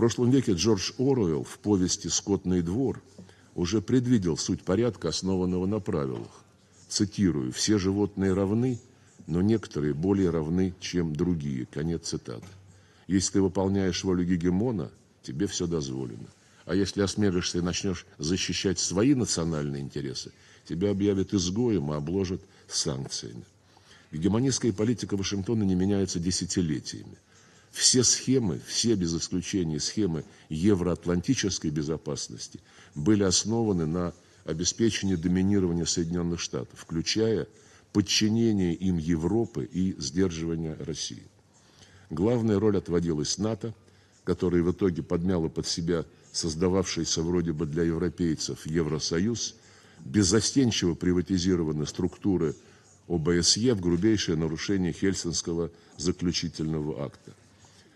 прошлом веке Джордж Оруэлл в повести «Скотный двор» уже предвидел суть порядка, основанного на правилах. Цитирую, «Все животные равны, но некоторые более равны, чем другие». Конец цитаты. Если ты выполняешь волю гегемона, тебе все дозволено. А если осмелишься и начнешь защищать свои национальные интересы, тебя объявят изгоем и обложат санкциями. Гегемонистская политика Вашингтона не меняется десятилетиями – все схемы, все без исключения схемы евроатлантической безопасности были основаны на обеспечении доминирования Соединенных Штатов, включая подчинение им Европы и сдерживание России. Главная роль отводилась НАТО, которая в итоге подмяла под себя создававшийся вроде бы для европейцев Евросоюз, беззастенчиво приватизированы структуры ОБСЕ в грубейшее нарушение Хельсинского заключительного акта.